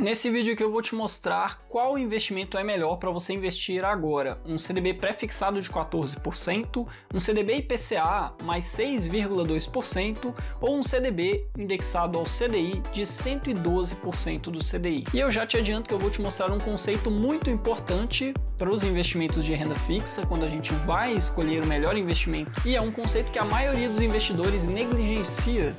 Nesse vídeo aqui eu vou te mostrar qual investimento é melhor para você investir agora. Um CDB pré-fixado de 14%, um CDB IPCA mais 6,2% ou um CDB indexado ao CDI de 112% do CDI. E eu já te adianto que eu vou te mostrar um conceito muito importante para os investimentos de renda fixa quando a gente vai escolher o melhor investimento. E é um conceito que a maioria dos investidores negligencia.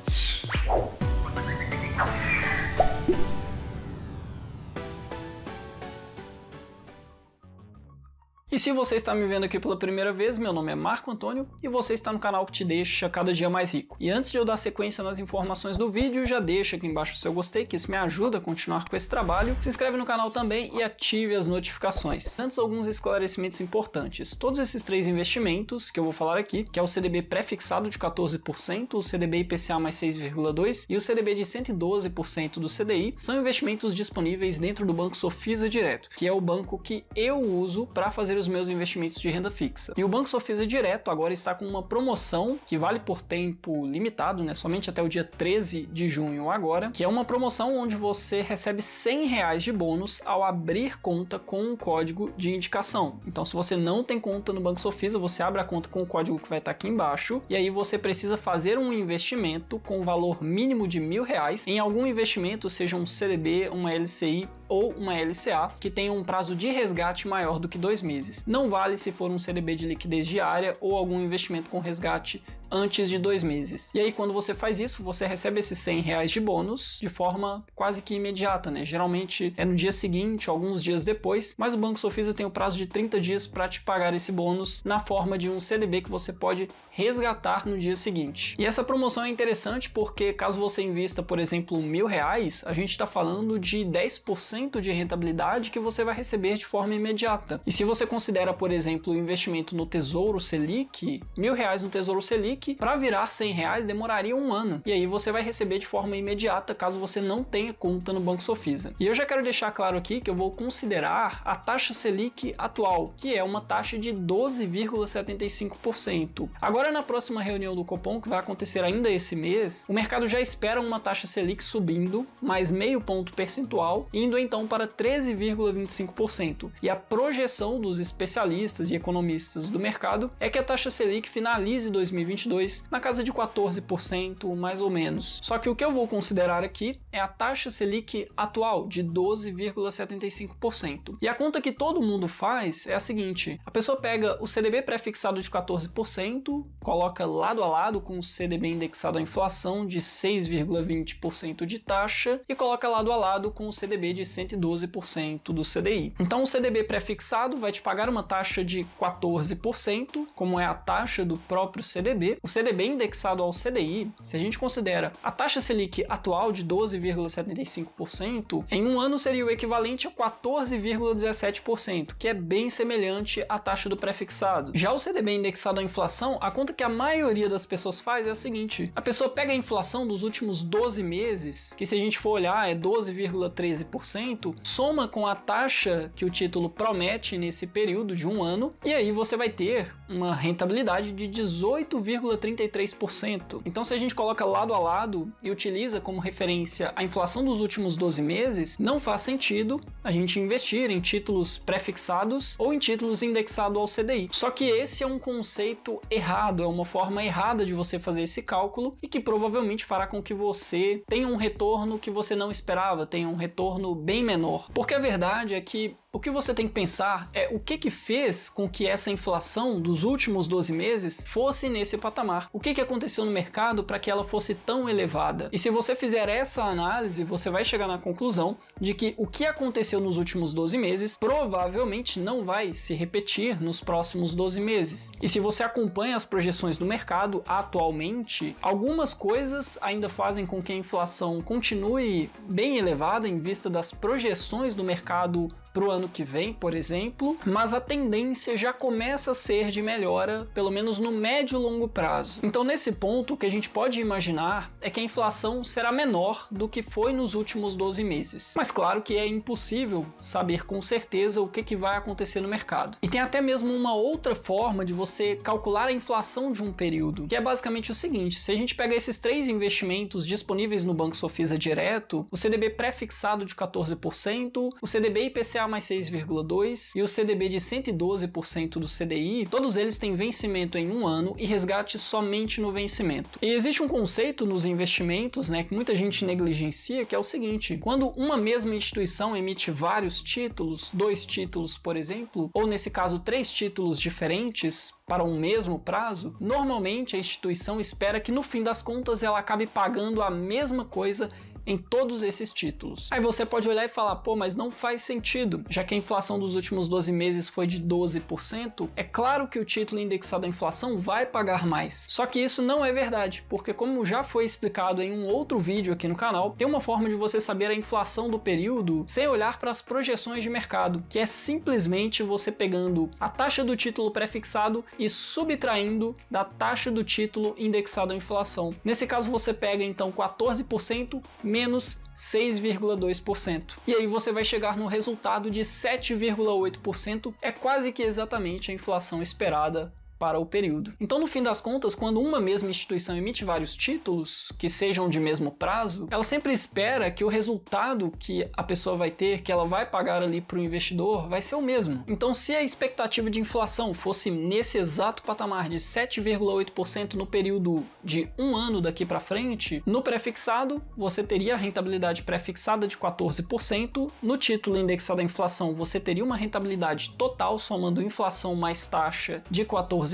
se você está me vendo aqui pela primeira vez, meu nome é Marco Antônio e você está no canal que te deixa cada dia mais rico. E antes de eu dar sequência nas informações do vídeo, já deixa aqui embaixo o seu gostei, que isso me ajuda a continuar com esse trabalho. Se inscreve no canal também e ative as notificações. Antes, alguns esclarecimentos importantes. Todos esses três investimentos que eu vou falar aqui, que é o CDB pré-fixado de 14%, o CDB IPCA mais 6,2% e o CDB de 112% do CDI, são investimentos disponíveis dentro do Banco Sofisa Direto, que é o banco que eu uso para fazer os meus investimentos de renda fixa. E o Banco Sofisa Direto agora está com uma promoção que vale por tempo limitado, né? Somente até o dia 13 de junho agora, que é uma promoção onde você recebe 100 reais de bônus ao abrir conta com um código de indicação. Então, se você não tem conta no Banco Sofisa, você abre a conta com o código que vai estar tá aqui embaixo e aí você precisa fazer um investimento com valor mínimo de mil reais em algum investimento, seja um CDB, uma LCI ou uma LCA que tenha um prazo de resgate maior do que dois meses. Não vale se for um CDB de liquidez diária ou algum investimento com resgate antes de dois meses. E aí, quando você faz isso, você recebe esses 100 reais de bônus de forma quase que imediata, né? Geralmente é no dia seguinte, alguns dias depois, mas o Banco Sofisa tem o prazo de 30 dias para te pagar esse bônus na forma de um CDB que você pode resgatar no dia seguinte. E essa promoção é interessante porque caso você invista, por exemplo, mil reais, a gente está falando de 10% de rentabilidade que você vai receber de forma imediata. E se você considera, por exemplo, o investimento no Tesouro Selic, mil reais no Tesouro Selic clique, para virar 100 reais demoraria um ano. E aí você vai receber de forma imediata caso você não tenha conta no Banco Sofisa. E eu já quero deixar claro aqui que eu vou considerar a taxa Selic atual, que é uma taxa de 12,75%. Agora, na próxima reunião do Copom, que vai acontecer ainda esse mês, o mercado já espera uma taxa Selic subindo mais meio ponto percentual, indo então para 13,25%. E a projeção dos especialistas e economistas do mercado é que a taxa Selic finalize 2022 2022 na casa de 14%, mais ou menos. Só que o que eu vou considerar aqui é a taxa Selic atual de 12,75%. E a conta que todo mundo faz é a seguinte: a pessoa pega o CDB pré-fixado de 14%, coloca lado a lado com o CDB indexado à inflação de 6,20% de taxa e coloca lado a lado com o CDB de 112% do CDI. Então o CDB pré-fixado vai te pagar uma taxa de 14%, como é a taxa do próprio CDB, o CDB indexado ao CDI, se a gente considera a taxa Selic atual de 12,75%, em um ano seria o equivalente a 14,17%, que é bem semelhante à taxa do prefixado. Já o CDB indexado à inflação, a conta que a maioria das pessoas faz é a seguinte: a pessoa pega a inflação dos últimos 12 meses, que se a gente for olhar é 12,13%, soma com a taxa que o título promete nesse período de um ano, e aí você vai ter uma rentabilidade de 18, 0,33%. Então, se a gente coloca lado a lado e utiliza como referência a inflação dos últimos 12 meses, não faz sentido a gente investir em títulos prefixados ou em títulos indexados ao CDI. Só que esse é um conceito errado, é uma forma errada de você fazer esse cálculo e que provavelmente fará com que você tenha um retorno que você não esperava, tenha um retorno bem menor. Porque a verdade é que o que você tem que pensar é o que que fez com que essa inflação dos últimos 12 meses fosse nesse patamar. O que que aconteceu no mercado para que ela fosse tão elevada? E se você fizer essa análise, você vai chegar na conclusão de que o que aconteceu nos últimos 12 meses provavelmente não vai se repetir nos próximos 12 meses. E se você acompanha as projeções do mercado atualmente, algumas coisas ainda fazem com que a inflação continue bem elevada em vista das projeções do mercado para o ano que vem, por exemplo, mas a tendência já começa a ser de melhora, pelo menos no médio e longo prazo. Então, nesse ponto, o que a gente pode imaginar é que a inflação será menor do que foi nos últimos 12 meses. Mas claro que é impossível saber com certeza o que, que vai acontecer no mercado. E tem até mesmo uma outra forma de você calcular a inflação de um período, que é basicamente o seguinte: se a gente pega esses três investimentos disponíveis no Banco Sofisa direto, o CDB pré-fixado de 14%, o CDB IPCA IPCA mais 6,2% e o CDB de 112% do CDI, todos eles têm vencimento em um ano e resgate somente no vencimento. E existe um conceito nos investimentos, né, que muita gente negligencia, que é o seguinte: quando uma mesma instituição emite vários títulos, dois títulos, por exemplo, ou nesse caso três títulos diferentes para um mesmo prazo, normalmente a instituição espera que no fim das contas ela acabe pagando a mesma coisa em todos esses títulos. Aí você pode olhar e falar, pô, mas não faz sentido, já que a inflação dos últimos 12 meses foi de 12%, é claro que o título indexado à inflação vai pagar mais. Só que isso não é verdade, porque como já foi explicado em um outro vídeo aqui no canal, tem uma forma de você saber a inflação do período sem olhar para as projeções de mercado, que é simplesmente você pegando a taxa do título prefixado e subtraindo da taxa do título indexado à inflação. Nesse caso você pega então 14% menos menos 6,2%. E aí você vai chegar no resultado de 7,8%, é quase que exatamente a inflação esperada para o período. Então, no fim das contas, quando uma mesma instituição emite vários títulos que sejam de mesmo prazo, ela sempre espera que o resultado que a pessoa vai ter, que ela vai pagar ali para o investidor, vai ser o mesmo. Então, se a expectativa de inflação fosse nesse exato patamar de 7,8% no período de um ano daqui para frente, no prefixado você teria a rentabilidade prefixada de 14%, no título indexado à inflação você teria uma rentabilidade total somando inflação mais taxa de 14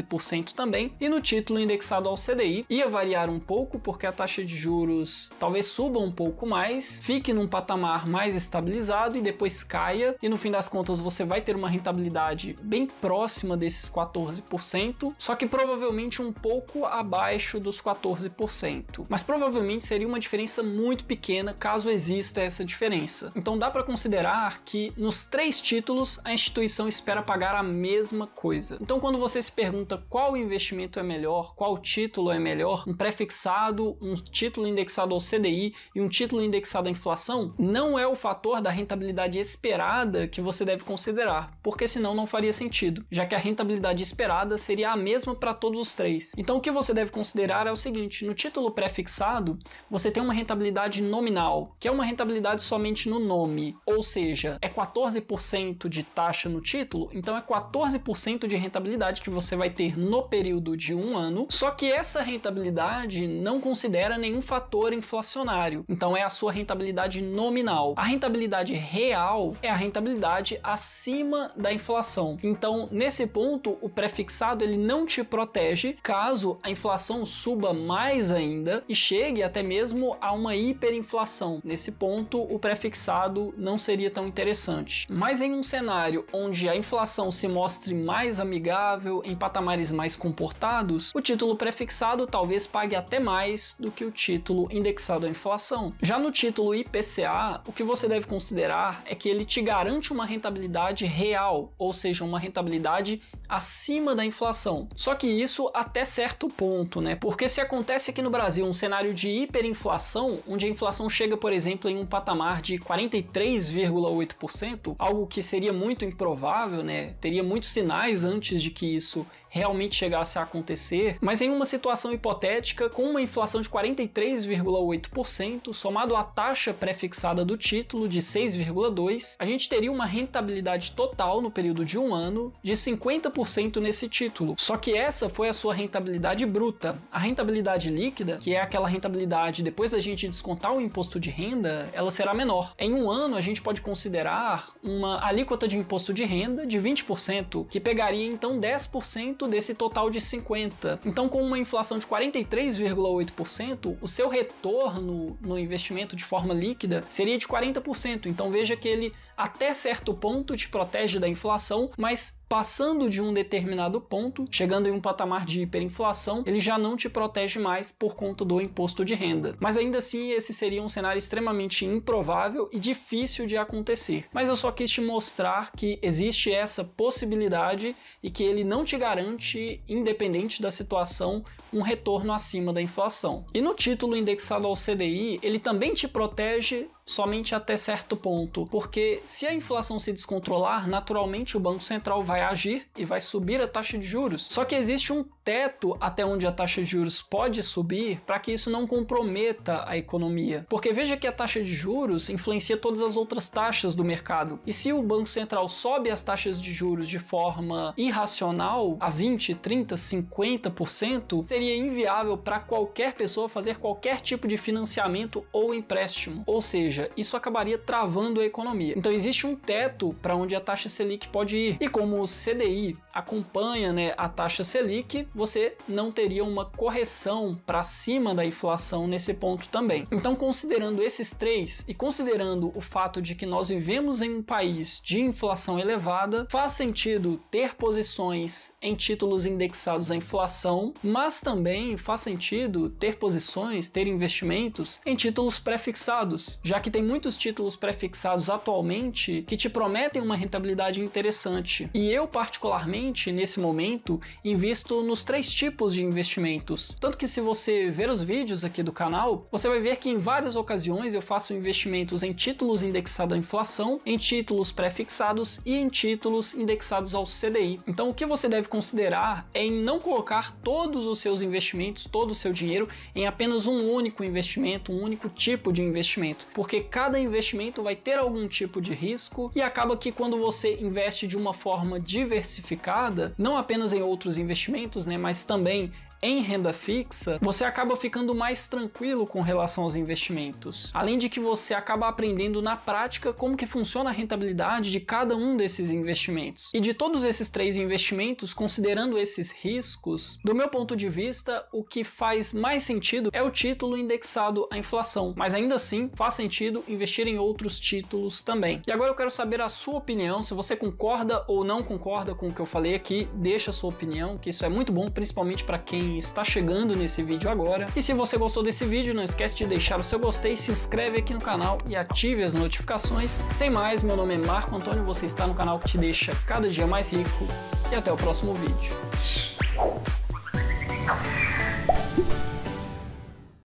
também, e no título indexado ao CDI ia variar um pouco porque a taxa de juros talvez suba um pouco mais, fique num patamar mais estabilizado e depois caia, e no fim das contas você vai ter uma rentabilidade bem próxima desses 14%, só que provavelmente um pouco abaixo dos 14%. Mas provavelmente seria uma diferença muito pequena caso exista essa diferença. Então dá para considerar que nos três títulos a instituição espera pagar a mesma coisa. Então quando você se pergunta pergunta qual investimento é melhor, qual título é melhor, um prefixado, um título indexado ao CDI e um título indexado à inflação, não é o fator da rentabilidade esperada que você deve considerar, porque senão não faria sentido, já que a rentabilidade esperada seria a mesma para todos os três. Então o que você deve considerar é o seguinte: no título prefixado, você tem uma rentabilidade nominal, que é uma rentabilidade somente no nome, ou seja, é 14% de taxa no título, então é 14% de rentabilidade que você vai ter no período de um ano, só que essa rentabilidade não considera nenhum fator inflacionário, então é a sua rentabilidade nominal. A rentabilidade real é a rentabilidade acima da inflação. Então, nesse ponto, o prefixado ele não te protege caso a inflação suba mais ainda e chegue até mesmo a uma hiperinflação. Nesse ponto, o prefixado não seria tão interessante. Mas em um cenário onde a inflação se mostre mais amigável, em patamares mais comportados, o título prefixado talvez pague até mais do que o título indexado à inflação. Já no título IPCA, o que você deve considerar é que ele te garante uma rentabilidade real, ou seja, uma rentabilidade acima da inflação. Só que isso até certo ponto, né? Porque se acontece aqui no Brasil um cenário de hiperinflação, onde a inflação chega, por exemplo, em um patamar de 43,8%, algo que seria muito improvável, né? Teria muitos sinais antes de que isso realmente chegasse a acontecer, mas em uma situação hipotética, com uma inflação de 43,8%, somado à taxa prefixada do título de 6,2%, a gente teria uma rentabilidade total no período de um ano de 50% nesse título. Só que essa foi a sua rentabilidade bruta. A rentabilidade líquida, que é aquela rentabilidade depois da gente descontar o imposto de renda, ela será menor. Em um ano, a gente pode considerar uma alíquota de imposto de renda de 20%, que pegaria então 10% desse total de 50. Então, com uma inflação de 43,8%, o seu retorno no investimento de forma líquida seria de 40%. Então, veja que ele até certo ponto te protege da inflação, mas Passando de um determinado ponto, chegando em um patamar de hiperinflação, ele já não te protege mais por conta do imposto de renda. Mas ainda assim, esse seria um cenário extremamente improvável e difícil de acontecer. Mas eu só quis te mostrar que existe essa possibilidade e que ele não te garante, independente da situação, um retorno acima da inflação. E no título indexado ao CDI, ele também te protege somente até certo ponto, porque se a inflação se descontrolar, naturalmente o Banco Central vai agir e vai subir a taxa de juros. Só que existe um teto até onde a taxa de juros pode subir para que isso não comprometa a economia. Porque veja que a taxa de juros influencia todas as outras taxas do mercado. E se o Banco Central sobe as taxas de juros de forma irracional a 20, 30, 50%, seria inviável para qualquer pessoa fazer qualquer tipo de financiamento ou empréstimo. Ou seja, isso acabaria travando a economia. Então existe um teto para onde a taxa Selic pode ir. E como o CDI acompanha né, a taxa Selic, você não teria uma correção para cima da inflação nesse ponto também. Então, considerando esses três e considerando o fato de que nós vivemos em um país de inflação elevada, faz sentido ter posições em títulos indexados à inflação, mas também faz sentido ter posições, ter investimentos em títulos prefixados, já que tem muitos títulos prefixados atualmente que te prometem uma rentabilidade interessante. E eu particularmente nesse momento invisto nos três tipos de investimentos. Tanto que se você ver os vídeos aqui do canal, você vai ver que em várias ocasiões eu faço investimentos em títulos indexados à inflação, em títulos pré-fixados e em títulos indexados ao CDI. Então o que você deve considerar é em não colocar todos os seus investimentos, todo o seu dinheiro em apenas um único investimento, um único tipo de investimento, porque cada investimento vai ter algum tipo de risco e acaba que quando você investe de uma forma diversificada, não apenas em outros investimentos, né, né? Mas também em renda fixa, você acaba ficando mais tranquilo com relação aos investimentos. Além de que você acaba aprendendo na prática como que funciona a rentabilidade de cada um desses investimentos. E de todos esses três investimentos, considerando esses riscos, do meu ponto de vista, o que faz mais sentido é o título indexado à inflação. Mas ainda assim, faz sentido investir em outros títulos também. E agora eu quero saber a sua opinião, se você concorda ou não concorda com o que eu falei aqui, deixa a sua opinião, que isso é muito bom, principalmente para quem está chegando nesse vídeo agora. E se você gostou desse vídeo, não esquece de deixar o seu gostei, se inscreve aqui no canal e ative as notificações. Sem mais, meu nome é Marco Antônio, você está no canal que te deixa cada dia mais rico e até o próximo vídeo.